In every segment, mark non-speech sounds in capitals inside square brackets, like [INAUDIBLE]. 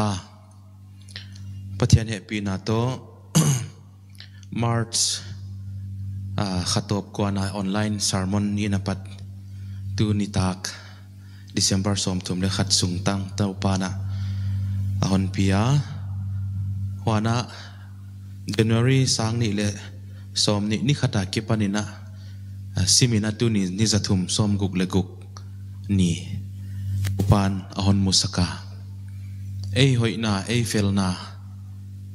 ha pathian he pina to march a khatop ko na online sermon ni na pat tu ni tak december som tum le khat sung tang tau pa na a hon pia wana january sang ni le som ni ni khata ki panina simina tu ni ni zathum som guk le guk ni upan a hon musaka ei hoi na ei fel na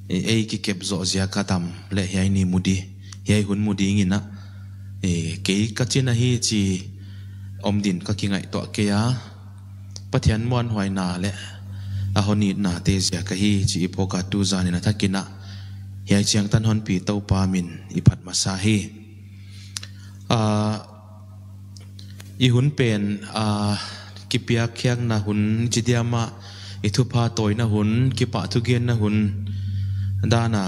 ei ki kep zo zia ka tam le hiai ni mudi hiai hun mudi ngin na e ke ka china hi chi om din ka ki ngai to ke ya pathian mon hoi na le a honi na te zia ka hi chi ipo ka tu zani na thakina hiai chiang tan hon pi to pa min i phat ma sa hi a à, i hun pen a à, kipia khyang na hun chi diama i thu pa toy na hun ki thu gen na hun dana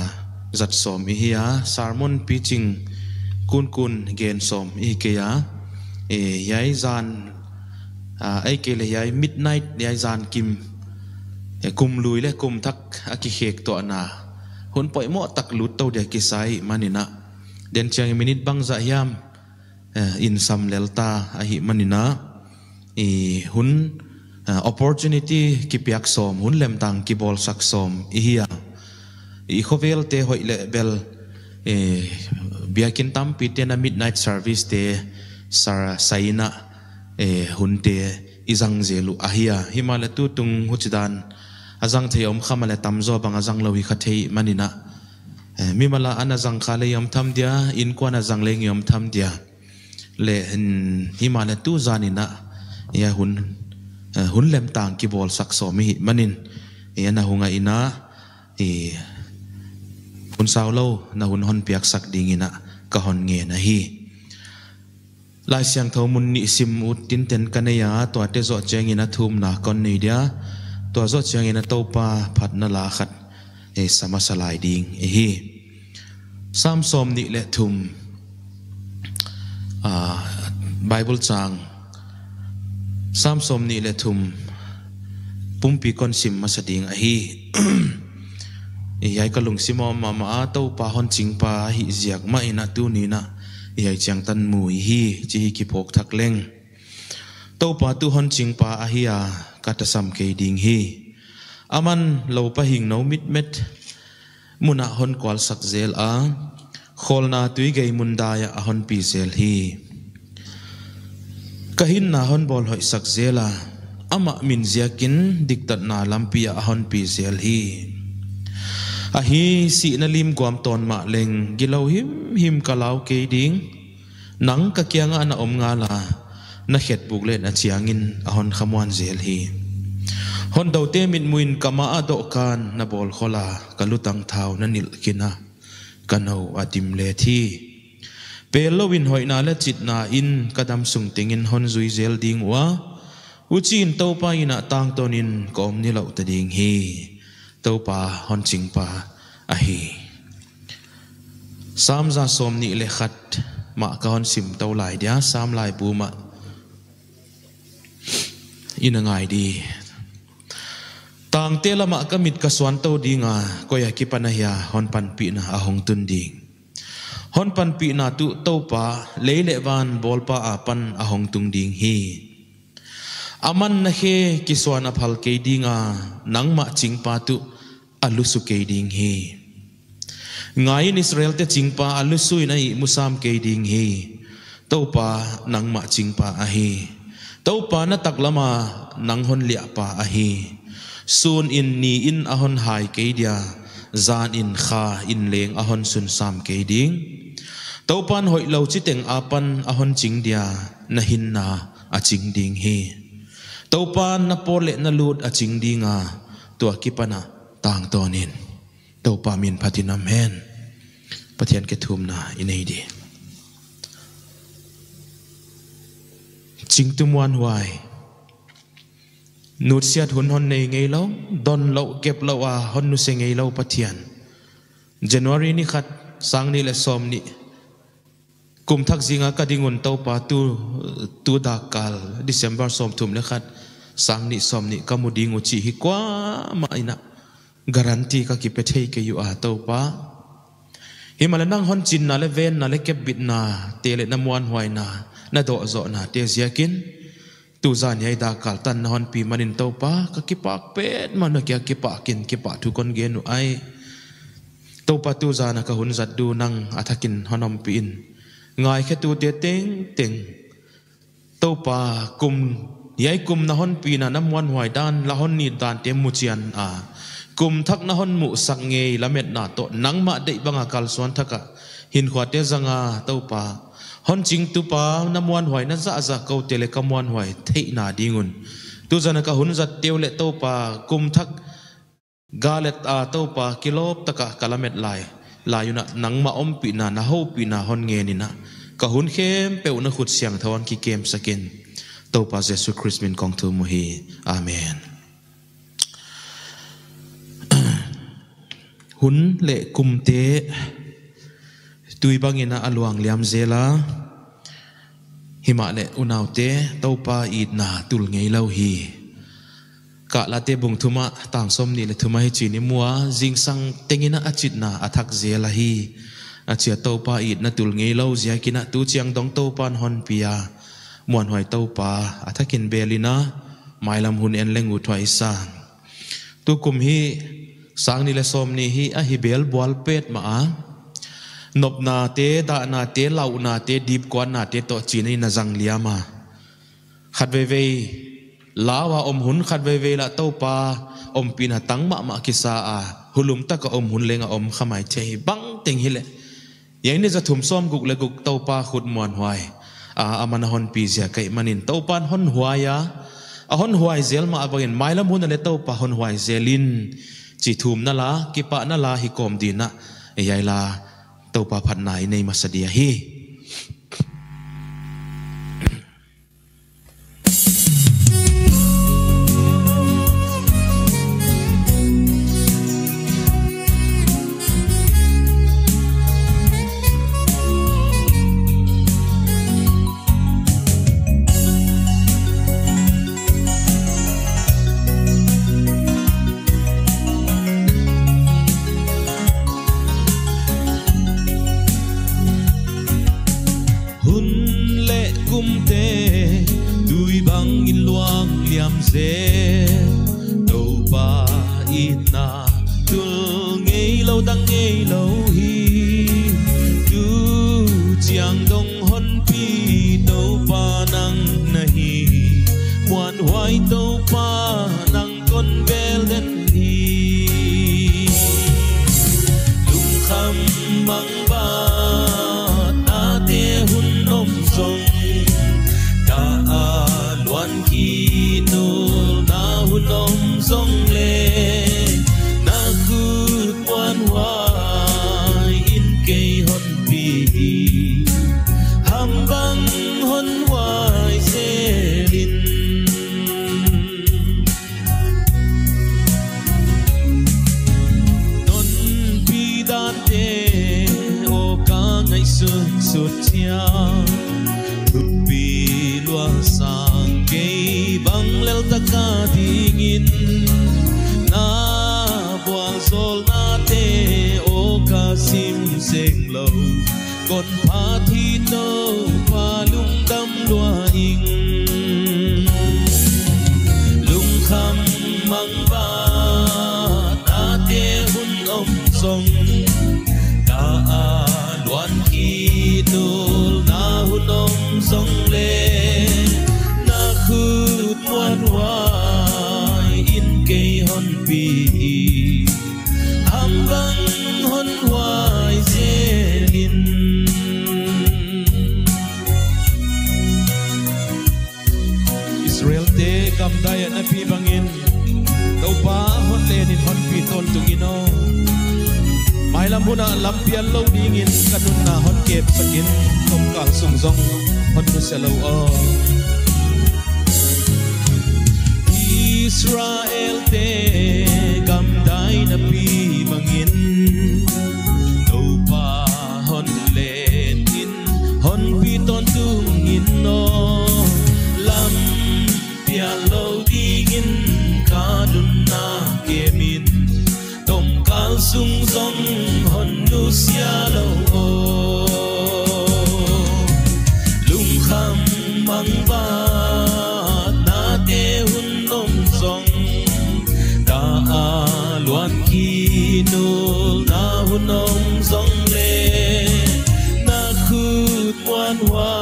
zat som i hiya sarmon pitching kun kun gen som i ke ya e zan a ai ke le midnight yai zan kim e kum lui le kum thak a na hun poi mo tak lut to de ki sai manina den chang minit bang za yam e, in sam lelta a hi Eh, opportunity ki piak som hun lem tang ki bol sak som i hia i khovel te hoi le bel e eh, biakin tam pite na midnight service te sar saina e hun te izang zelu ahia. hia himala tu tung huchidan azang the om khamale tam zo bang azang lo wi khathei manina mi mala ana azang khale yom tham dia in kwa na zang leng yom tham dia le hin hmm, himala tu zanina ya hun Ờ, hun lem tang ki bol sak so mi hi manin e na hunga ina e hun sao lo na hun hon piak sak ding ina ka hon nge na hi lai siang tho mun ni sim u tin ten kanaya to te zo cheng ina thum na kon nei dia to zo cheng ina to pa phat na la khat e sama ding e hi sam som ni le thum a à, bible chang Samsom ni le thum pumpi kon sim masading a hi [CLEARS THROAT] iyai kalung simo mama a to pa hon ching pa hi ziak ma ina tu ni na yai chang tan mu hi chi ki phok thak leng to pa tu hon ching pa a hi a kata sam ke ding hi aman lo pa hing no mit met muna hon kwal sak zel a kholna tuigei mundaya a hon pi zel hi กะหินนาฮอนบอลหอยสักเซลาอามะมินเซกินดิกตัดนาลัมปิยฮอนปีเซลฮีอหีสินลิมกวมตอนมะเลงกิลาิมหิมกะลาวเกดิงนังกะเกียงอานาอมงาลานะเข็ดบุกเลนอียงินอฮอนขมวนเซลฮีฮอนดเตมินมุนกะมาอดอกานนะบอลคอลากะลุตังทาวนะนิลกินกะนิมเลที pelo win hoina la chitna in kadam sungting in hon zui zel dingwa uchin topa ina tang in, kom ni lo ta ding hi topa hon chingpa a hi samza som ni le khat ma ka hon sim to lai dia sam lai bu ma ina ngai đi tang te lama kamit kaswan to dinga koya kipanahya hon pan pi na ahong tun ding hon pan pi na tu to pa le le van bol pa a pan a hong tung ding hi aman na he kiswana phal ke dinga nang ma ching pa tu alu su ke ding hi ngai in israel te ching pa alu su na i musam ke ding hi to pa nang ma ching pa a hi to pa na tak lama nang hon lia pa a hi sun in ni in ahon hai ke dia zan in kha in leng ahon sun sam ke ding Taupan hoi lo chi teng apan ahon chính dia na hin na a ching ding hi. Taupan na lệ na lut a ching dinga tua kipana tang tonin. Taupa min patinam hen. Pathian ke thum na inei di. Ching tumuan huai. Nút siat hun hon nei ngei lâu don lâu kep lâu a hon nu se ngei lâu pathian. January ni khát sang ni le som ni กุมทักจิงากะดิงุนเต้าปาตูตูดากาลดิเซมบาร์สอมทุมเลขัดสังนิสอมนิกมุดิงุจีฮิกว่ามาอินะการันตีกักิเปเทยเกยูอาเต้าปาฮิมาเลนังฮอนจินนาเลเวนนาเลเก็บบิดนาเตเลนมวนหวยนานาโดโซนาเตเซียกินตูจานยัยดากาลตันนอนปีมันินเต้าปากักิปากเป็ดมันกะกิปากินกิปาทุกคนเกนุไอเต้าปาตูจานะกหุนจัดดูนังอัฐกินฮอนอมปีน ngài khét tu tiệt tiếng tiếng tàu pa cùng yai cùng na hon pi na nam wan hoài đan la hon ni đan tiệm mu chian à cùng thắc na hon mu sắc nghe la mệt na to nắng mạ đệ bang akal à suan thắc à hin khoa tiết rằng à tàu pa hon chính tu pa nam wan hoài na dạ dạ câu tiệt lệ cam wan hoài thị na đi ngun tu dân ca hun giật tiêu lệ tàu pa cùng thắc galet à tàu pa kilo taka à, kalamet lai ลายุนะนังมาอมปีนานาหูปีนาฮอนเงนินะกะหุนเข้มเป้อุนขุดเสียงทวันกิเกมสกินตัวพระเยซูคริสต์มินกองทูมุฮีอาเมนหุนเละกุมเตตุยบังเงินะอลวงเลียมเซลาหิมะเละอุนาวเตตัวพระอีดนาตุลเงยเลวาฮี ka la te bung thuma tang som ni le thuma hi chini mua jing sang tengina achit na athak zia la hi achia to pa it na tul ngei lo zia kina tu chiang dong to pan hon pia muan hoi to pa athakin belina mailam hun en lengu thwai sa tu kum hi sang ni le som ni hi a hi bel bwal pet ma a nop na te da na te lau na te dip kwan na te to chi chini na zang liama khat ve ve lawa om hun khat ve ve la to pa om pin ha tang ma ma ki sa a hulum ta ka om hun lenga om khamai che bang ting hile yang ni za thum som guk le guk to pa khut muan hoai a aman hon pi zia kai manin to pan hon huaya a hon huai zel ma abangin mailam hun le to pa hon huai zelin chỉ thum na la ki pa na la hi kom di na yai la to pa phat nai nei masadia hi lâu tăng nghe lâu hi tu chiang dong hon pi đâu pa năng nahi muan hoài đâu ton tungino mai lam huna lam pian lo ding in kanun na hon kep sakin kom kang sung zong hon nu selo o Israel te gam dai na pi mangin zong hòn nu sia lo o lung kham mang ba na te hun nom zong da a à luan ki nô, na hun nom zong lê, na khut wan hoa,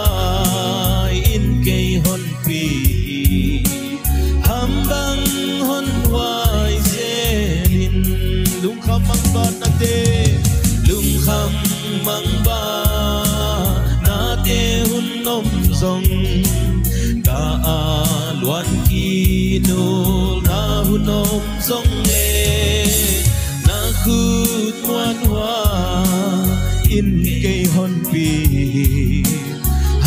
in cây hòn pi bat te lung kham mang ba na te hun nom zong da a luan ki na hun nom zong ne na khut ngoan hoa in cây hon pi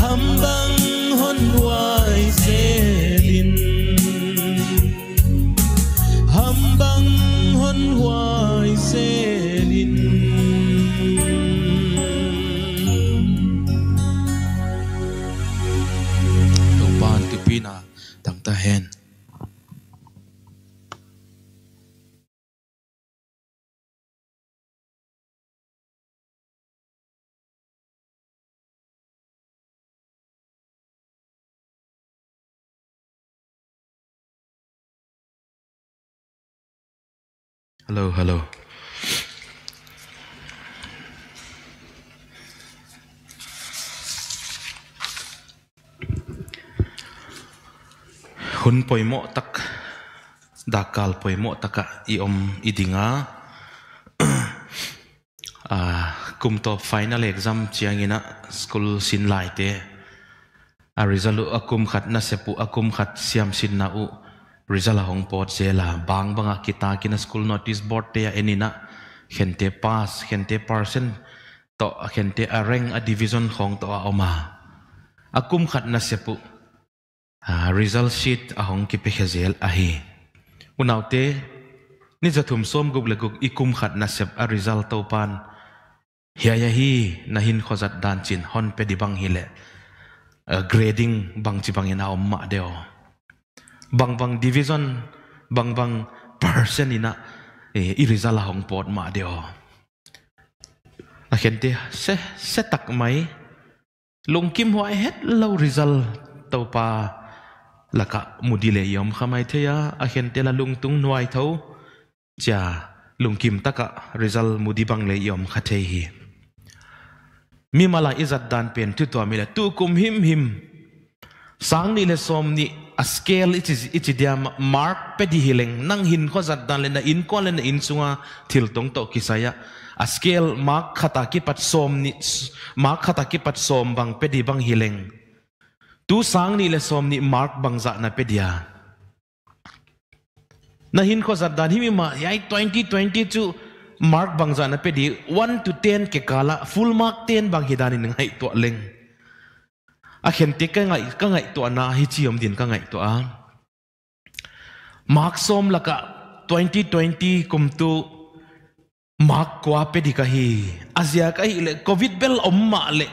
ham bang hon hoài xe hello hello hun poimo tak dakal poimo taka i om idinga a [CLEARS THROAT] ah, kum to final exam chiangina school sin lai te a result akum khat na sepu akum khat siam sin na u Rizal Hong Pot Zela, bang banga ah, kita kina school notice board te ya enina, hente pass, hente person, to hente a a ah, division Hong to a ah, oma. Akum khat na sepu, result sheet a Hong kipe hezel a hi. Unau te, ni zatum som gub leguk ikum khat na sep a result to pan, hiya ya hi, na hon pe bang hile, uh, grading bang chibang ina oma deo. bang bang division bang bang person ina e i result hong pot ma deo a khen te se se tak mai lung kim hoai het lo result to pa laka mudile yom khamai theya a khen la lung tung nuai tho cha lung kim taka result mudi bang le yom khathe hi mi mala izat dan pen tu to mi la tu kum him him sang ni le som ni a scale it is it diam mark pe di hileng nang hin kho zat dan lena in ko lena in chunga thil tong to kisaya a scale mark khata ki pat som ni mark khata ki pat som bang pe di bang hileng tu sang ni le som ni mark bang za na pe dia na hin kho zat dan hi ma yai 2022 mark bang za na pe di 1 to 10 ke kala full mark 10 bang hidanin ngai to leng à hiện tiết cái ngày cái ngày tụa na hi om din cái ngày tụa mark som là cả 2020 cùng tu mark qua pe đi à, dạ, cái hi asia cái lệ covid bell om mà lệ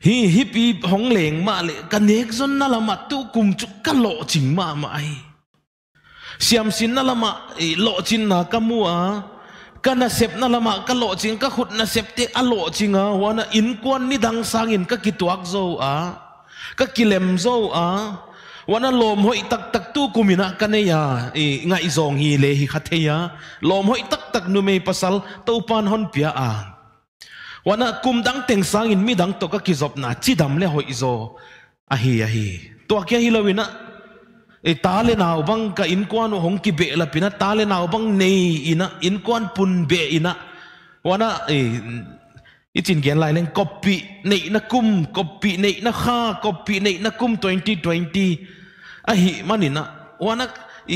hi hi pi hong leng mà lệ cái nek zon na là mà tu cùng chút cái lộ trình mà mà ai siam sin na là mà lộ trình na cái mua kana sep na lama ka lo ching ka khut na sep te a lo chinga wana in kwan ni dang sang in ka kituak zo a ka kilem zo a wana lom hoi tak tak tu kumina kaneya e nga izong hi le hi khatheya à. lom hoi tak tak nu mei pasal topan hon pia à. a wana kum dang teng sang in mi dang to ka kizop na chi dam le hoi zo a hi a à hi to kya hi lowina e tale nau bang ka in kwan hong ki be la pina tale nau bang nei ina in kwan pun be ina wana e itin gen lai leng copy nei na kum copy nei na kha copy nei na kum 2020 a hi manina wana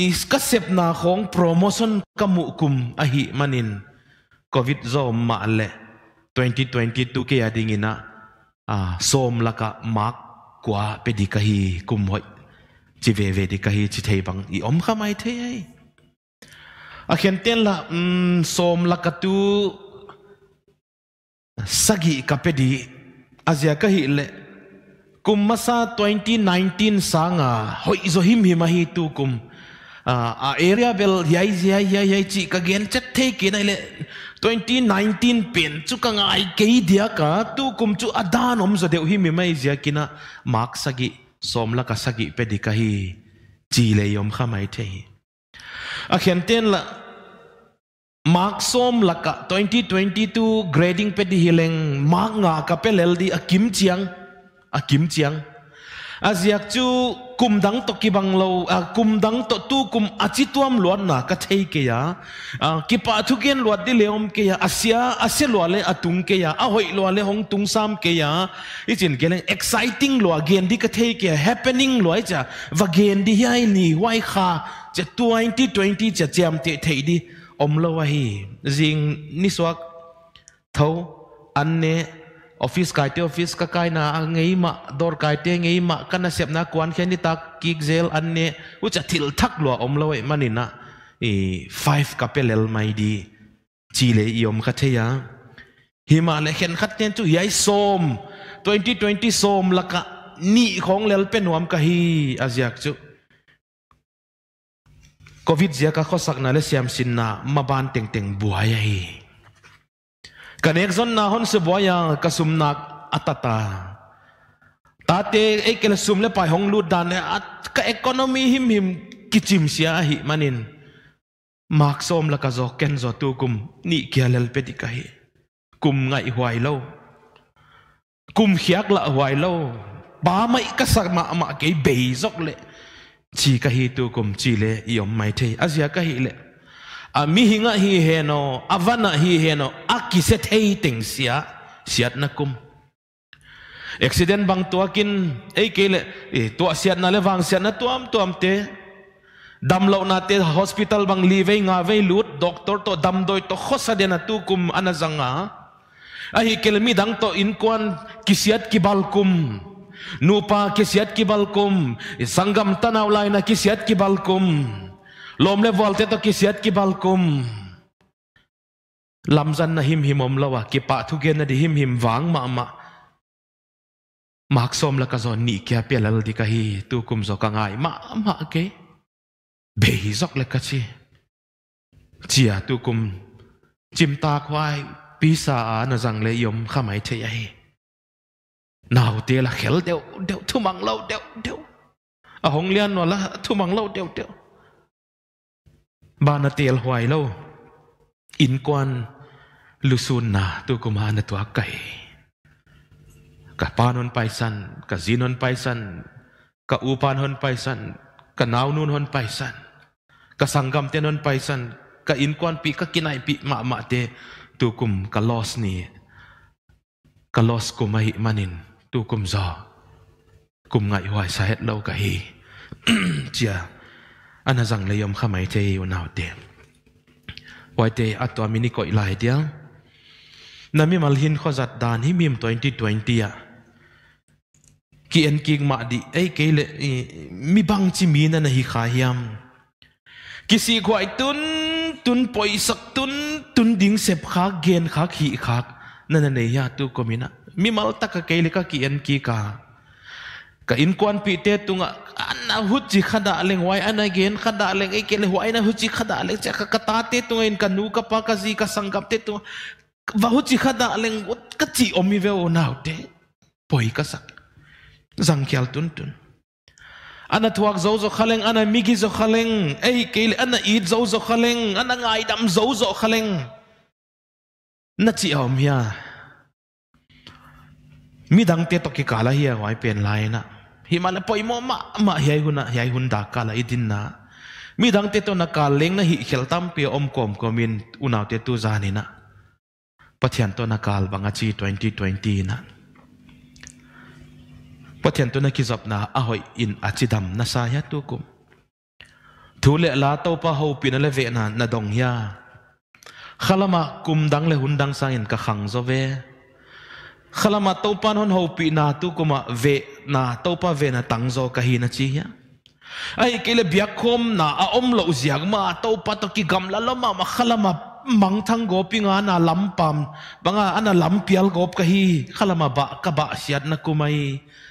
is ka sep na khong promotion kamu kum a hi manin covid zo ma le 2022 ke ading ina a som laka mark kwa pedikahi kum hoi chỉ về về đi cái chỉ thấy bằng i om khá mai thế ấy à hiện tiền là um, som là cái tu sagi kapedi azia cái lệ kum masa 2019 sanga hoi zo him him hi tu kum à, à, area bel yai yai yai yai chỉ cái gen chat the ke nai le 2019 pin chu ka ngai ke dia ka tu kum chu adan om zo deu hi mi mai zia kina mark sagi som la ka sagi pe di ka hi chi le yom kha mai the hi a mark som la ka 2022 grading pe di hileng mark nga ka pe lel di a kim chiang a kim chiang a ziak chu kum dang to ki bang lo a kum dang to tu kum achi tuam luan na ka thei ke ya a ki pa thu gen luat di leom ke ya asia ase lo le atung ke ya a hoi lo le hong tung sam ke ya i chin ke exciting lo gen di ka thei ke happening lo cha va gen di hi ni wai kha cha 2020 cha cham te thei đi om lo wa hi jing ni swak tho an ne ออฟฟิศกายเตออฟฟิศก็กายน่ะไงมาดอร์กายเตไงมาคันนเสียบนักวันแค่นี้ตักกิ๊กเซลอันเนี้ยวุจะทิลทักลัวอมลอยมันนี่นะอีฟายฟ์กับเปลเลลไม่ดีจีเลยอมคัตเชยหิมาเลยเขนคัตเนี่ยจู่ยัยส้ม2020ส้มละกะนี่ของเลลเป็นวมกะฮีอาเซียกจู่โควิดเจียก็สักนั่นเลยเสียมสินนะมาบานเต็งเต็งบัวยัย connection na hon se boya kasum nak atata tate ekel sum le pai hong lu dan at ka economy him him kichim sia hi manin mark som la ka zo ken zo tu kum ni kya lel pe ti ka kum ngai huai lo kum hiak la huai lo ba mai ka sak ma ma ke be zok le chi ka hi tu kum chi le yom mai the azia ka hi le a mihinga hi heno avana hi heno aki hei theiting sia siat na kum accident bang tuakin ei kele e tu asiat na lewang sia na tuam tuam te damlo na te hospital bang live nga ve lut doctor to dam doi to khosa de na tu kum anazanga ahi kele mi dang to inkuan kisiat ki balkum nupa kisiat ki balkum sangam tanaw lai na kisiat ki balkum lom le volte to kisiat ki lam lamzan na him om lawa ki pa thu gen na di him him wang ma ma mak som la ka zo ni kya pelal di ka hi tu kum zo ka ngai ma ma ke be hi zok le ka chi chia tu kum chim ta khoai pi sa na zang le yom kha mai the ai nào te la khel deu deu thu mang lo deu deu a hong lian no la thu mang lo deu deu ba na tel hoài lo in quan lu sun na tu kum ha na tua kai ka panon paisan ka zinon paisan ka upan hon paisan ka naunun hon paisan ka sanggam te non paisan ka in quan pi ka kinai pi ma ma te tu kum ka los ni ka los kum mai manin tu kum zo kum ngai hoài sa hết lâu cả hi [CLEARS THROAT] chia อันนั้นสังเลยมขมายเจอยู่นาวเดียวัยเจอัตัวมินิก็อีหลายเดียวนั่นมีมาลินข้อจัดดานให้มีมตัวอินทีตัวอินทีอะกี่อันกี่มาดีไอ้เกลมีบางจิมีนั่นหิขายามกี่สิกวยตุนตุนปอยสักตุนตุนดิ้งเสพขาเกณฑ์ขาขี่ขานั่นในยาตวก็มีนะมีมาลตักเกลยกกี่อันกี่กา ka in kwan pi te tunga anna huchi khada leng wai ana gen khada leng e kele wai na huchi khada leng cha ka kata te tunga in kanu ka pa ka ji ka sangkap te tunga va huchi khada leng ut ka chi omi ve o nau te poi ka sak zang kyal tun tun ana thuak zo zo khaleng ana migi zo khaleng ei kele ana eat zo zo khaleng ana ngai dam zo zo khaleng na chi om ya mi dang te to ki kala hi wai pen lai na hi ma la poi mo ma ma hi ai huna hi ai hun da ka la idin na mi dang te to na ka leng na hi khel tam pe om kom komin unaw te tu zani na pathian to na kal banga chi 2020 na pathian to na ki zap na a hoi in achidam na sa ya tu ko. thu le la to pa ho pin le ve na na dong ya khalama kum dang le hun dang sang in ka khang zo ve khalama topan hon ho pi na tu kuma ve na topa ve na tangzo kahina chi ya ai kele biakom na a om lo ziak ma topa to ki gamla lama ma khalama mang thang go pi nga na lam pam banga ana lam pial gop kahi khalama ba ka ba siat na kumai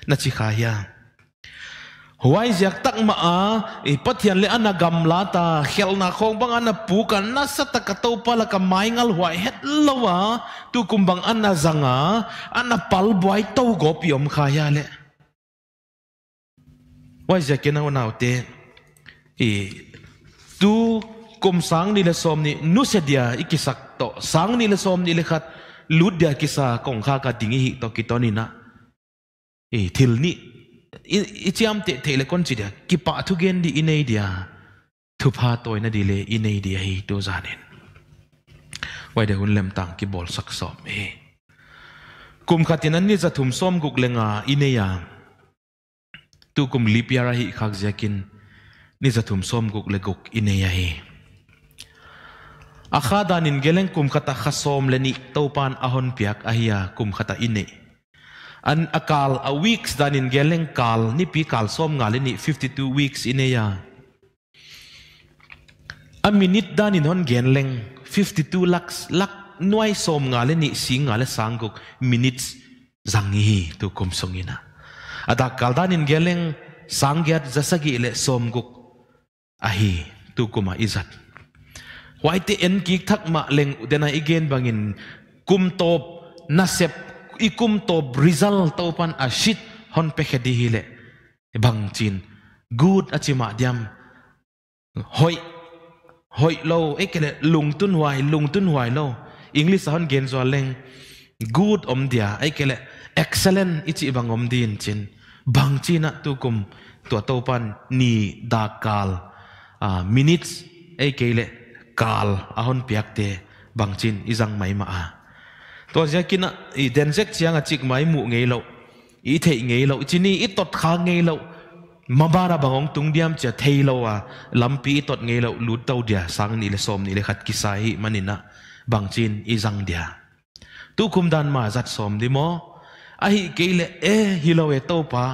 na chi kha ya huai ziak tak ma a e pathian le ana gam la ta na khong bang ana pu kan na sa ta ka to pa la ka mai ngal huai het lowa tu kum bang ana zanga ana pal boy to go piom kha ya le huai ziak ke na na te e tu kum sang ni le som ni nu se dia ikisak to sang ni le som ni le khat lut dia kisa kong kha ka dingi hi to kitoni na e thil ni ichiam te thele kon chi dia ki pa thu gen di inei dia thu pha toy na di le inei dia hi to zanen wai de hun lem tang ki bol sak som e kum khatin an ni za thum som guk lenga ineya tu kum lipyara hi khak jakin ni za thum som guk le guk ineya hi akhadanin geleng kum khata khasom leni topan ahon piak ahia kum khata inei an akal a weeks dan in geleng kal ni pi kal som nga ni 52 weeks in ya a minute dan in hon geleng 52 lakhs lak nuai som nga ni sing nga sangkuk minutes zangi tu kum songina ada kal dan in geleng sangyat zasagi le som guk ahi tu kuma izat why te en ki thak ma leng dena igen bangin kum top nasep ikum to result to pan a shit hon pe khedi hile e bang chin good achima diam hoi hoi lo ekele lung tun huai lung tun huai lo english hon gen zo leng good om dia ekele excellent ichi bang om din chin bang china tu kum tua to pan ni da kal a ah, minutes ekele kal ahon te bang chin izang mai ma ตัวเจ้ากินอ่ะอีเดนเจ็กเชียงอ่ะจิกไม้หมู่เงี้ยเราอีเทเงี้ยเราจีนี่อีตดขาเงี้ยเรามาบ้าระบังตุงเดียมจะเทเราอ่ะลำปีตดเงี้ยเราลุดเต้าเดียสังนี่เลยสมนี่เลยขัดกิสายมันนี่นะบางจีนอีจังเดียตุคุมดันมาจัดสมดีมั้งไอ้เกลเอฮิโลเวโตปะ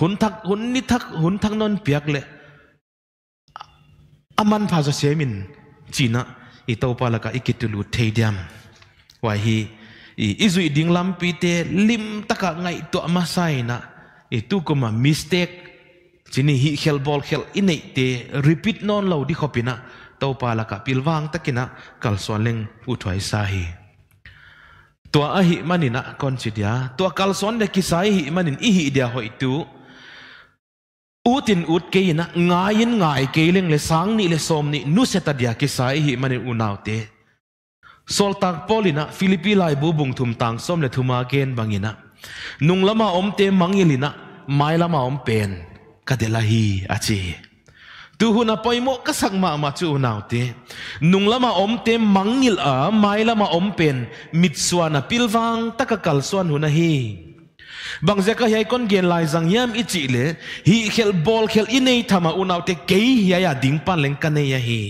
หุนทักหุนนิทักหุนทักนนเปียกเลยอามันพาจะเสียมินจีนะอีโตปะละก็อีกิตุลุดเทียม wa hi i izui ding lam pi te lim taka ngai to amasai na e tu ko mistake chini hi khel bol khel inei te repeat non lo di khopina to pa la ka pilwang takina kal swaleng uthwai sa hi to a hi manina kon chidia to kal son le kisai hi manin i hi dia hoi tu utin ut ke na ngain ngai ke leng le sang ni le som ni nu se ta dia kisai hi manin unaute sol tak polina philippi lai bu bung thum tang som le thuma ken bangina nung lama om te mangilina mai lama om pen kadela hi achi tu huna poimo kasak ma ma chu naute nung lama om te mangil a mai lama om pen mitsuana pilwang takakal suan huna hi bangja ka yai kon gen lai jang yam ichi le hi khel bol khel inei thama unaute kei ya ya ding pan leng kane ya hi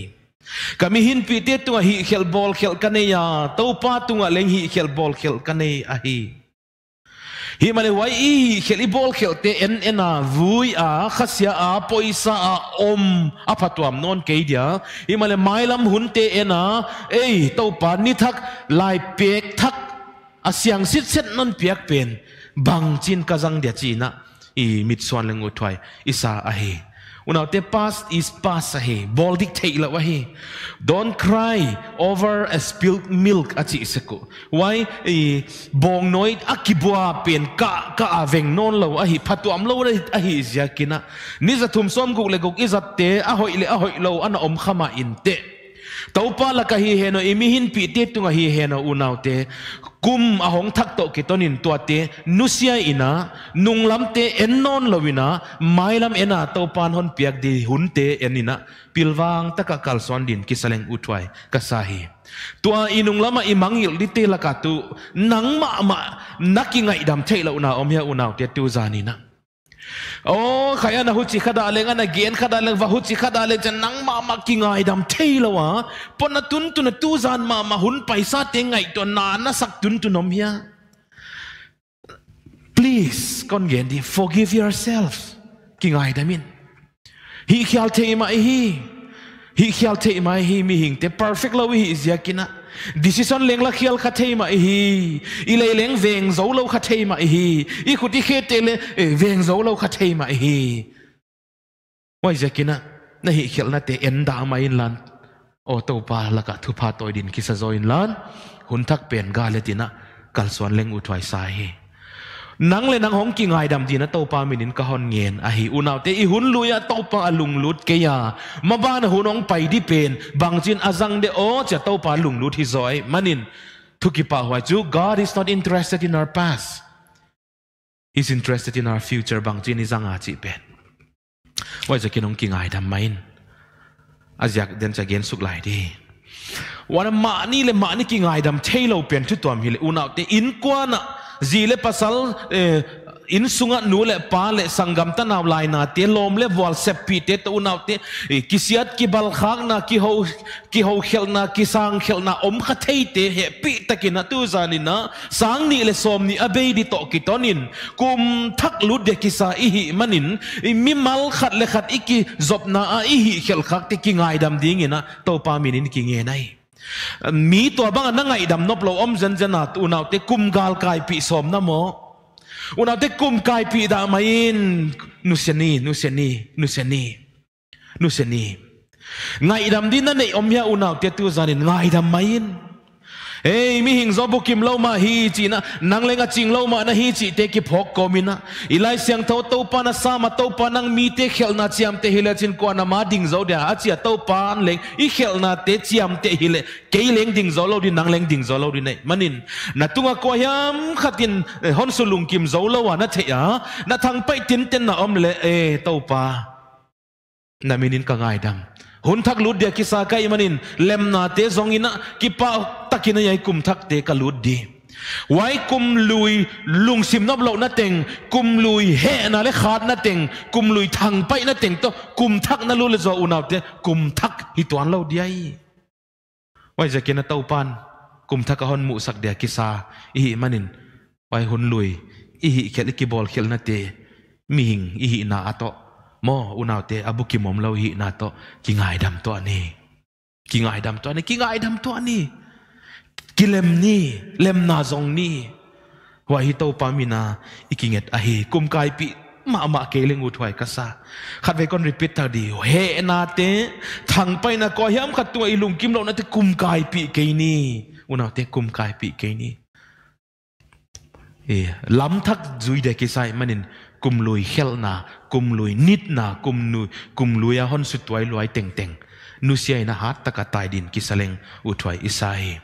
kami hin pi te tunga hi khel bol khel pa topa tunga leng hi khel bol khel kane a hi hi mane wai i kheli bol khel te en a vui a khasia a poisa a om a patuam non ke dia hi mane mailam hun te ena ei pa ni thak lai pek thak a siang sit set non piak pen bang chin kazang dia china i mit suan lengu thwai isa a hi Una te past is past sahi. Ball dictate la wahi. Don't cry over a spilled milk at si isaku. Why? E, bong noit akibua pin ka ka aveng non la wahi. Patu am la wahi ahi isyakina. Niza tum som guk leguk izat ahoy le ahoy lo ana om khama in te. topa la ka hi heno imi hin pi te tunga hi heno unau te kum ahong thak to ki tonin tua te nusia ina nunglam te ennon lowina mailam ena topan hon piak di hun te enina pilwang taka kalson din kisaleng utwai kasahi tua inung lama imangil di te lakatu nang ma ma nakingai dam la una omya unau te tu zanina Oh, kaya na hutsi kada alenga na gien kada aleng huchi kada aleng jan nang mama kingai dam teilawa ponatun po na tu zan mama hun paisa tengai to na na sak tun tu ya. Please, kon gen di forgive yourself. Kingai damin. Hi kial te ima hi. Hi khial te ima hi mi hing te perfect lawi hi is yakina. decision leng la khial kha theima hi i lei leng veng zo lo kha theima hi i khuti khe te le eh, veng zo lo kha theima hi wai zakina na hi khial na te en da ma in lan o to pa la ka thu pha toy din kisa zo in lan hun thak pen ga le tina kal suan leng u thwai sa hi นังเลนังองกิงไงดำดีนะตปามินินกะฮอนเงินอ่ะหิอุนาวเตอหุนลุยะตปาลุงลุดเกียมาบ้านหุนองไปดิเป็นบางจินอาจังเดโอจะตปาลุงลุดฮิซอยมันนินทุกิปาหัวจู God is not interested in our past He's interested in our future บางจินิสังอาจิเป็นว่าจะกินองกิงไงดำไหมอาจยาเดินจะเกินสุขหลดีวันมาหนี้เลยมาหนี้กิงไงดำเทโลเปลี่ยนทุตัวมีเลยอุนาวเตอินกวนอ่ะ zi le pasal in sunga nu le pa le sangam ta naw lai na te lom le wal se pi te to naw te kisiat ki bal khak na ki ho ki ho khel na ki sang khel na om kha thei te he pi na tu zani na sang ni le som ni abei di to ki tonin kum thak lu de ki sa i hi manin mi mal khat le khat iki zop na a i hi khel khak te ki ngai dam ding ina to pa min in ki nge nai mi to bang na ngai dam nop lo om zen zen at unaw te kum gal kai pi som na mo unaw te kum kai pi da main nu se ni nu se ni nu se ni nu se ni ngai dam din na nei om ya unaw te tu zanin ngai dam main ei mi hing zo bukim lo ma hi chi na nang lenga ching lo ma na hi chi te ki phok ko mi na ilai siang tho to pa na sa ma to pa nang mi te khel na chiam te hile chin ko na ma ding zo dia a chia to pa an leng i khel na te chiam te hile ke leng ding zo lo di nang leng ding zo lo di nei manin na tunga ko yam khatin eh, hon lung kim zo lo wa na the ya na thang pai tin ten na om le e eh, to pa na minin ka ngai dam hun thak lut dia kisa ka imanin lem na te zong ina ki pa takina yai kum thak te ka lut di wai kum lui lung sim nop lo na teng kum lui he na le khat na teng kum lui thang pai na teng to kum thak na lu le zo unaw te kum thak hi tuan lo diai wai zakina tau pan kum thak hon mu sak dia kisa i manin wai hun lui i hi khel ki bol khel na te mi hing i hi na ato mo unaw te abu ki mom lau hi na to ki ngai dam to ani ki ngai dam to ani ki ngai dam to ani ki lem ni lem na zong ni wa hi to pa mi na ikinget a hi kum kai pi ma ma ke le ngu thwai ka sa khat ve kon repeat ta di he na te thang pai na ko hiam khat tu ilung kim lo na te kum kai pi ke ni unaw te kum kai pi ke ni e lam thak zui de ke sai manin kum loi khel na kum lui nít na kum nu kum lui a hon su tuai luai teng teng nu sia ina hat taka tai din kisaleng uthwai isai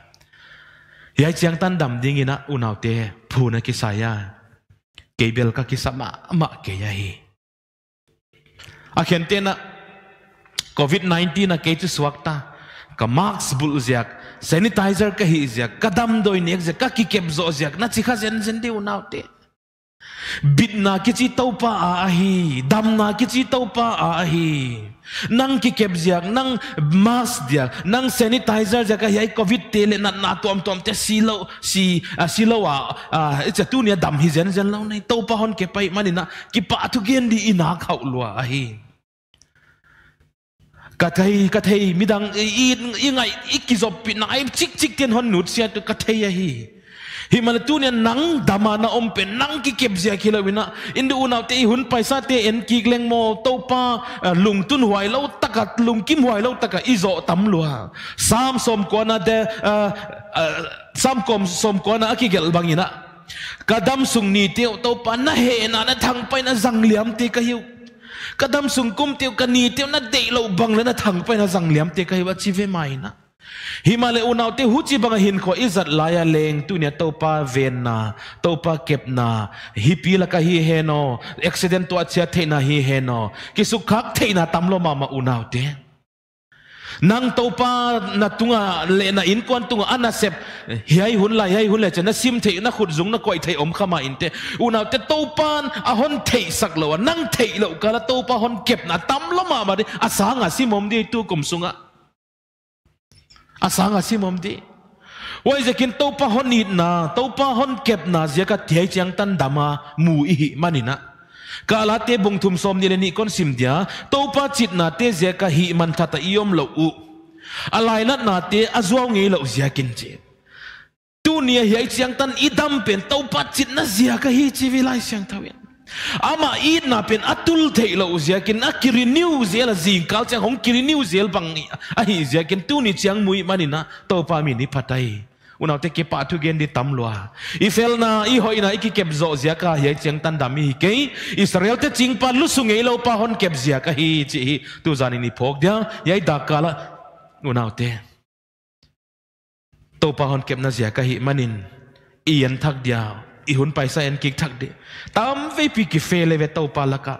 yai chiang tan dam ding ina unaw te phu na kisaya kebel ka kisama ma ke ya hi a khen te na covid 19 na ke chu swakta ka max bul ziak sanitizer ka hi ziak kadam doi nek ziak ka ki kep zo ziak na chikha zen zen de unaw te bit na kichi topa a hi dam na kichi topa a hi nang ki kep ziak nang mask diak nang sanitizer jaka hi covid tele na na tom tom te silo si a silo wa a it's a tunia dam hi zen zen lo nei topa hon ke pai mani na ki pa tu gen di ina khau lua ahi kathai kathai kathei midang i i ngai ikizop pi na ai chik chik ten hon nut sia tu kathai ahi himalatunia nang dama na ompe nang ki kep zia khila wina indu una te hun paisa te en ki leng mo topa lung tun huai lo taka lung kim huai lo taka izo tam lua sam som kona de sam kom som kona aki gel bangina kadam sung ni te topa na he na na thang pai na zang liam te ka hiu kadam sung kum te ka ni te na de lo bang na thang pai na zang liam te ka hiu chi mai na himale unaw te huchi banga hin ko izat laya leng tu ne topa ven na topa kep na hi pila ka hi he no accident to achya the hi he kisu khak the tamlo mama unaw te nang topa na tunga le na in kon tunga anasep hiai hun lai hiai hun le chana sim the na khut zung na koi thei om khama in te unaw te topan a hon thei sak lo nang thei lo kala topa hon kep na tamlo mama de asanga simom di tu kum sunga asanga simom di wai zekin topa hon nit na topa hon kep na zeka thiai chang tan dama mu i hi manina kala te bung thum som ni le ni kon sim dia topa chit na te zeka hi man thata iom lo u alai nat na te azwang ngi lo zekin chi tu nia hi chang tan idam pen topa chit na zeka hi chi chivilai chang thawin ama it à, na pin atul theilo zia kin a kiri new zel zing kal chang hong kiri new zel bang a hi zia kin tu ni chang mui manina to pa mi ni phatai unaw te ke pa thu gen di tam lua i fel na i hoi na i ki kep zo zia ka hi cheng tan dam hi ke israel te ching pa lu su ngei lo pa hon kep zia ka hi chi hi tu zani ni phok dia yai da kala unaw te to pa hon kep na zia ka hi manin ian an thak dia ihun paisa en kik thak de tam ve pi ki fele ve tau pa laka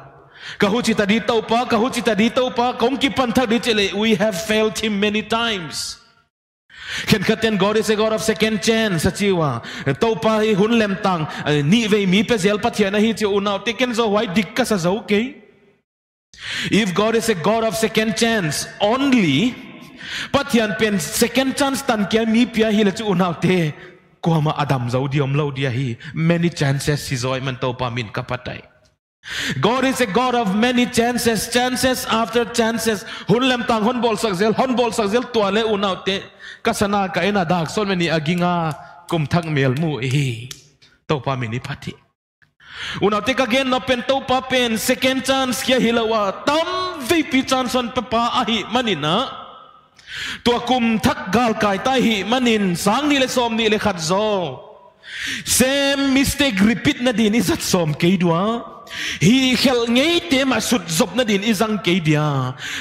kahu chita di tau pa kahu chita di tau pa kong ki panthak di chele we have failed him many times khen khaten god is a god of second chance sachiwa tau pa hi hun lem tang ni ve mi pe zel pa thiana hi chu unaw taken so why dikka sa zo ke if god is a god of second chance only pathian pen second chance tan kya mi pia hi le chu unaw te kuama adam zodium lo dia hi many chances si zoi man to pamin min kapatai God is a God of many chances, chances after chances. Hun lem tang hun bol sakzel, hun bol sakzel tua le unau te kasana ka ena dak sol meni aginga kum thang mel mu hi to pa mini Unau te ka gen no pen to pa pen second chance kia hilawa tam vi pi chance on pa pa ahi manina. ตัวกุมทักกาลกายใต้หิมันินสังนี่เลยสมนี่เลยขัดโซเซมมิสเตกริปิตนาดินี่สัดสอมเกยดัวฮีเคลงไงเตมาสุดจบนาดินอีสังเกเดีย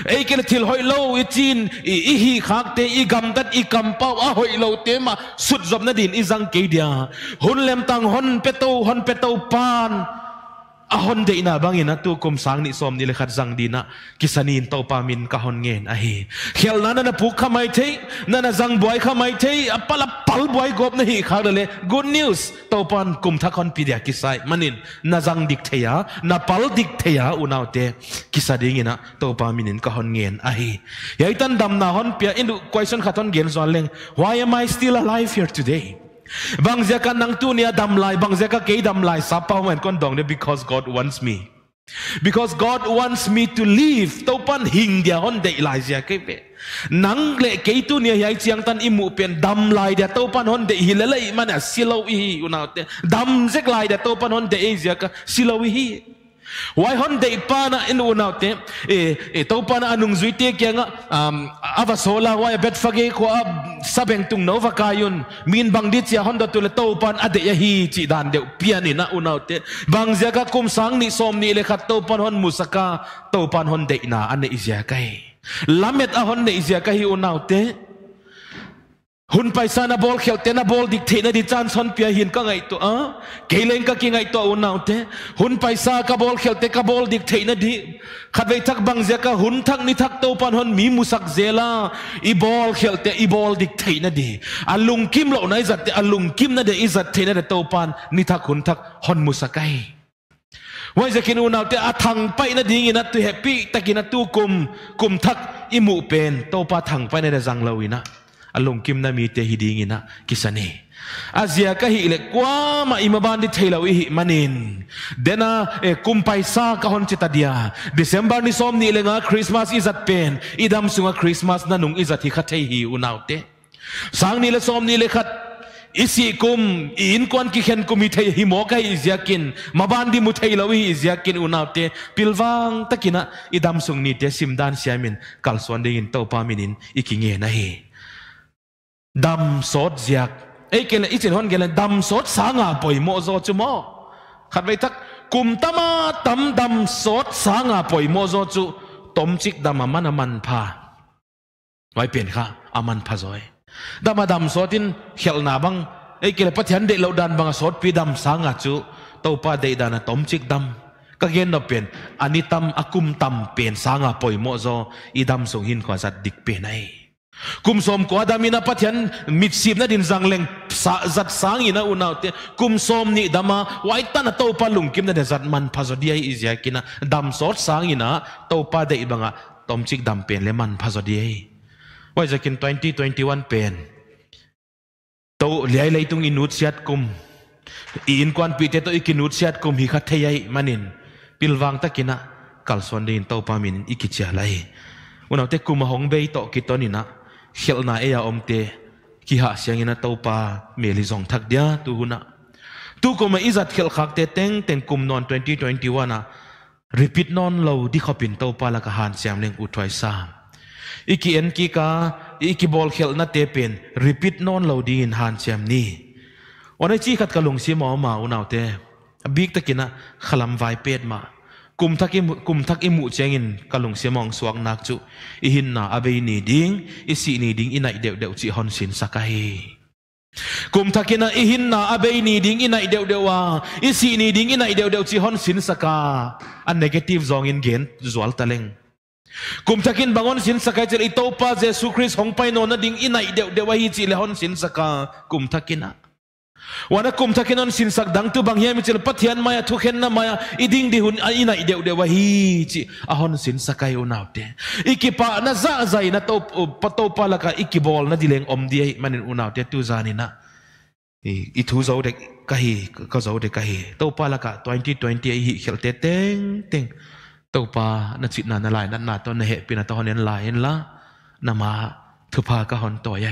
ไอ้เกลทิลหอยเลอีจีนอีฮีขากเตอีกำตัดอีกำเป่าอ่ะหอยเลวเตมาสุดจบนาดินอีสังเกเดียหุนเลมตังหุนเปโตหุนเปโตปาน ahon de ina bangin atu kum sang ni som nilikat zang dina kisanin tau pamin kahon ngen ahi khel nana na puka mai te nana zang buai ka mai te apala pal buai gop na hi khadale good news tau pan kum thakon pidia kisai manin na zang dik theya na pal dik theya unaute kisading ina tau pamin in kahon ngen ahi yaitan damna hon pia indu question khaton gen zaleng why am i still alive here today bang zeka nang tu nia dam lai bang zeka ke dam lai sapa man kon dong ne because god wants me because god wants me to live to pan hing dia hon de lai zia ke pe nang le ke tu nia yai chiang tan imu pen dam lai dia to pan on de hi le le mana silo hi una te dam zek lai dia to pan on de zia ka silo hi wai hon de pana in u nau te e e to pana anung zui te kya nga um ava sola wai bet fage ko ab sabeng tung nova va kayun min bang dit ya honda tul to pan ade ya hi chi dan de pian ni na u nau te bang zia ka kum sang ni som ni le khat to pan hon musaka to pan hon de na ane izia kai lamet a hon ne izia kai u nau te hun paisa na bol khelte na bol dik thena di chan son pia hin ka ngai to a ah? keleng ka ki ngai to un nau te hun paisa ka bol khelte ka bol dik thena di khadwei thak bang je ka hun thak ni thak to pan hon mi musak zela i bol khelte i bol dik thena di alung kim lo nai zat te alung kim na de i zat thena de to pan ni thak hun thak hon musakai wai je kinu nau te a thang pai na ding ina tu happy takina tu kum kum thak i mu pen to pa thang pai na de jang lawina along kim na mi te hi ding ina kisani azia ka hi le kwa ma imaban di thailo hi manin dena e kumpai sa ka hon chita dia december ni som ni lenga christmas is at pen idam sunga christmas na nung is at hi khathei hi unaute sang ni le som ni le khat isi kum in kwan ki khen kumi thei hi mo kai izyakin mabandi mu thei lawi izyakin unaute pilwang takina idam sung ni te simdan siamin kalswan ding in topa minin ikinge na hi dam sot ziak ei kele ichen hon gelen dam sot sanga poi mo zo chu mo khat vei tak kum tama tam dam sot sanga poi mo zo chu tom chik dam aman aman pha vai pen kha aman à pha zoi dam dam à sotin khel na bang ei kele pathian de lo dan bang à sot pi dam sanga chu to pa de dan tom chik dam ka gen no pen ani tam akum tam pen sanga poi mo zo idam song hin khwa zat dik pe nai kum som ko adami na pathian mitsip na din zangleng sa zat sangi na una te kum som ni dama waita na topa lungkim na zat man phazo dia is ya kina dam sort sangi na topa de ibanga tom chik dam pen le man phazo dia wa jakin 2021 pen to lai lai tung inut siat kum in kwan pite to ikinut siat kum hi kha thai manin pilwang takina kalson din topa min ikichalai unaw te kumahong bei to kitonina khelna eya omte ki ha siangina topa meli zong thak dia tu huna tu ko ma izat khel khak te teng ten kum non 2021 na repeat non lo di khopin topa la ka han siam leng uthoi sa iki en ki ka iki bol khel na te pen repeat non lo di in han siam ni ona chi khat ka lung si ma ma unaute big takina khalam vai pet ma kum thaki kum thak imu chengin kalung semong suak nak chu i hin na abe ni ding i si ni ding inai deu deu chi hon sin sakai kum thakina i hin na abe ni ding inai deu deu wa i si ni ding inai deu deu chi hon sin saka a negative zong in gen zual taleng kum thakin bangon sin sakai chel i topa jesu christ hongpai no na ding inai deu deu wa hi chi le hon sin saka kum thakina wana kum thakin sin sak dang tu bang hiam chil pathian maya thu khen na maya iding di hun ina ideu dewa hi chi ahon sin sakai unaute ikipa na za zai na to pato palaka ikibol na dileng om di manin unaute tu zani na i thu zo de kahi ka zo de kahi to palaka 2020 hi khelte teng teng to pa na chit na na lai na na to na he pina to honen lai en la nama thupa ka hon to ya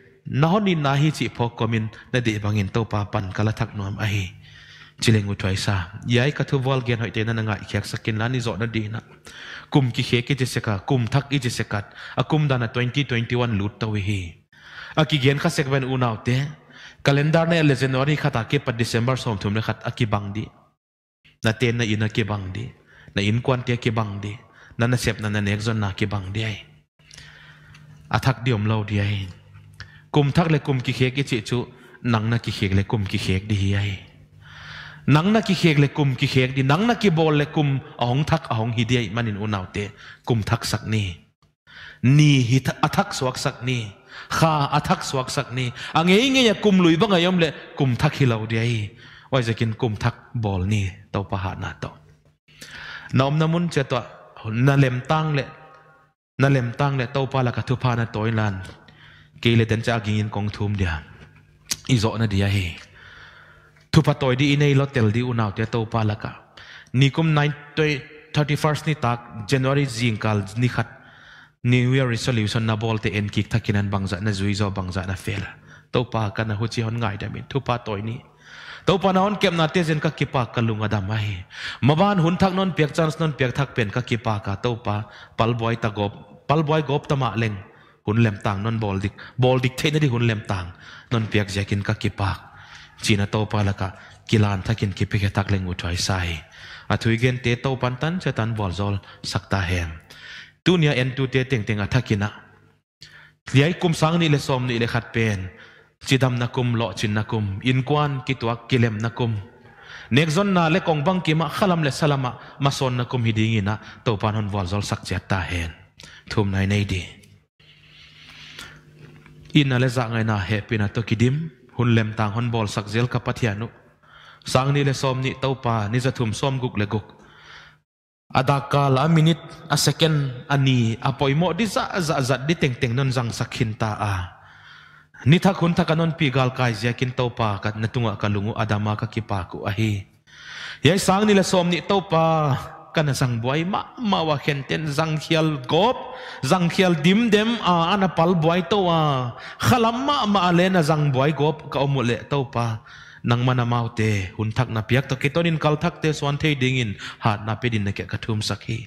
น้อนินนาฮีจิพอกมินนเดบังินโตปาปันกะละทักนวมไอจิเลงอุทวยซายายกัทวอลเกนหอยเตนนังไงเขกสกินลานิจอดนาดีนะกุมกิเขกิจิเซกะกุมทักอิจิเซกัดอะกุมดานะ2021ลุตตวิฮีอะกิเกนขัสเซกเวนอูนาเตะคัลเลนดาร์เนอเลเซนวารีขัตากิปัดเดซิมเบอร์สอมทุมเลขัตอะกิบังดีนาเตนนาอินาคิบังดีนาอินควันเตยคิบังดีนานาเซปนานเน็กซอนนากิบังดีไออะทักเดียมเลาดีไอกุมทักเลกุมกิเคกิจิจุนังนักกิเคกเลกุมกิเคกดีไอนังนักกิเคกเลกุมกิเคกดีนังนักกิบอลเลกุมอองทักอองฮิเดียมันินอุนาวเตกุมทักสักนี่นี่ฮิตอทักสวักสักนี่ข้าอทักสวักสักนี่อังเงี้ยเงี้ยกุมลุยบ้างไงยอมเลยกุมทักฮิลาวเดียว่าจะกินกุมทักบอลนี่ เต้าปะหานาต่น้อมน้ำมุนเจตัวนั่นเล็มตั้งเลยนั่นเล็มตั้งเลยเต้าปะละกัะทุพานาโตยวอิลัน kele ten cha gingin kong thum dia izo na dia hi tội đi di inei lo đi di unaw te to pa laka nikum 9 31st ni tak january jingkal ni khat new year resolution na bol te en kik thakinan bangza na zuizo bangza na fail to pa na hu chi hon ngai da min thupa tội ni to pa na on kem na te jen ka kipa kalunga da mai maban hun thak non pek chance non pek thak pen ka kipa ka to pa pal boy ta gop pal boy gop ta ma leng หุ่นแหลมต่างนันบอลดิกบอลดิกเทนที่หุ่นแหลมต่างนันเปียกแจกินกักกิปากจีนโตปาละกะกิลานทักินกิเปกตักเลงอุทัยไซอธุยเกนเตโตปันตันจตันบอลจอลสักตาแฮมตุนยาเอ็นตูเตเต็งเต็งอาทักินะเลี้ยกุมสังนี่เลสอมนี่เลขัดเป็นจิดำนักุมเลาะจินนักุมอินกวนกิตัวกิเลมนักุมเนกซอนนาเลกองบังกิมะขลามเลสลามะมาสอนนักุมฮิดิงินะโตปานฮอนวอลจอลสักเจตตาแฮนทุ่มนายในดี in ale za ngai na he pina to kidim hun lem tang hon bol sak zel ka pathianu sang ni le som ni to pa ni za som guk le guk ada kal a minute a second ani apoi mo di za za za di teng teng non jang sakhin ta a ni tha khun tha kanon pi gal kai zia kin to pa kat natunga kalungu adama ka kipa ahi yai sang ni le som ni to pa kana zang buai ma ma wa khen ten zang khial gop zang khial dim dem a ana pal buai to wa khalam ma ma le na zang buai gop ka omule to pa นังมานามาวเตหุนทักนับยิกตะกิตอนินคัลทักเตสวันเทดิงินหาดนับเป็ดินเกะกระทุ่มสักฮี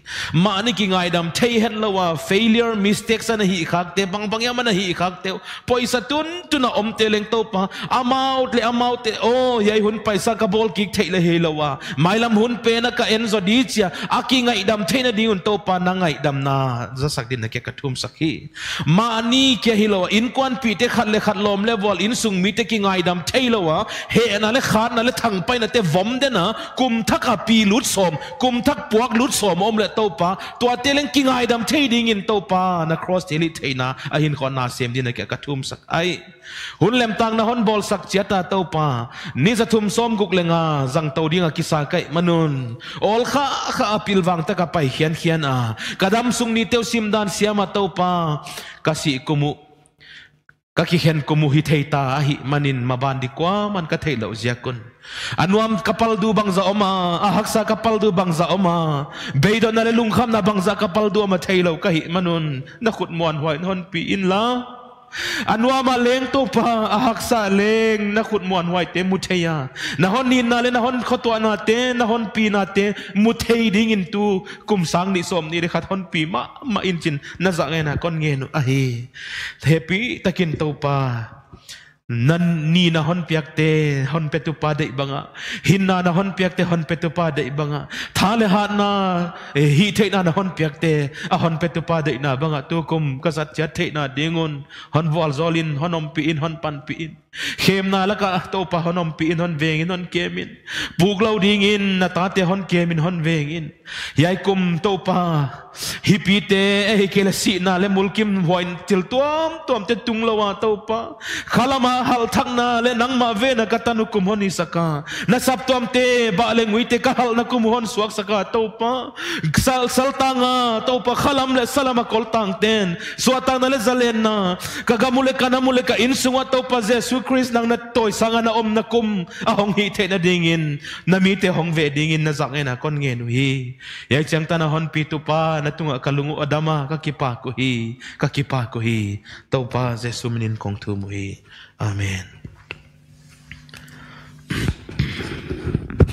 มาอันนี้กิ่งไอดัมเทยเห็นละว่า failure mistakes นะฮีขักเตปังปังยามันนะฮีขักเตปอยสัตุนตุนอมเตเลงโตปะอามาวเลอามาวเตโอ้ยัยหุนไปสักกบอกกิกเทยเลยเฮละว่าไม่ลำหุนเป็นนักเอ็นโซดิเยาอากิงไอดัมเทนดิงุนโตปะนังไอดัมนาจะสักดินเกะกระทุ่มสักฮีมาอันนี้เกะฮีละว่าอินควันปีเตขัดเลขัดลมเลวอลอินสุงมีเตกิงไอดัเทยละว่าเเอนะเลขานนะเลทังไปนะเตวมเดนะกุมทักปีลุดสมกุมทักปวกลุดสมอมเลตปาตัวเตเลงกิงไอดำเทดิงินตปานะครอสเทลิเทนะอหินคอนาเซมดินะแกกระทุมสักไอหุ่นเลมตังนะฮอนบอลสักเจตาตปานี่จะทุมสมกุกเลงาจังตดิงกิสาไกมนุนอลข้าข้าปิลวังตะกับไปเขียนเขียนอากระดมสุงนี่เต้าวซิมดานเสียมาตปากสิกุมุ Các khi hen ko mu hi ta hi manin maban di kwa man cái thei lo zia kun anuam kapal du bangza oma a sa kapal du bangza oma beido na le lung kham na bangza kapal du mà thei lo cái hi manun na khut mon hoài non pi in la anwa ma leng to pa ahak sa leng na khut muan wai te mutheya na hon ni na le na hon khoto na te na hon pi na te muthei ding in tu kum sang ni som ni re khat hon pi ma ma in chin na za nge na kon nge nu a hi happy takin to pa nan ni na hon piak te hon pe tu pa dei banga hin na na hon piak te hon pe tu pa dei banga tha le ha na e hi the na na hon piak te a hon pe tu pa dei na banga tu kum ka sat cha the na dengon hon wal zolin hon om pi in hon pan pi in khem na la ka to pa hon om pi in hon veng in hon kem in buk lau ding in na ta te hon kem in hon veng in yai kum to pa hi pi te e ke la si na le mulkim hoin til tuam tuam te tung lawa to pa khala hal thak na le nang ma ve na katanu kum honi saka na sap tom te ba le ngui te ka hal na kum hon suak saka to pa sal sal tanga to pa khalam le salama kol tang ten suata na le zalen na ka ga mule kana mule ka in sunga to pa jesu christ nang na toy sanga na om na kum a hong hi te na dingin na mi te hong ve dingin na zang e na kon ngen hi ya chang ta na hon pi tu pa na tunga kalungu adama ka kipa ko hi ka kipa ko hi to pa jesu minin kong thu mu hi Amen. [CLEARS THROAT]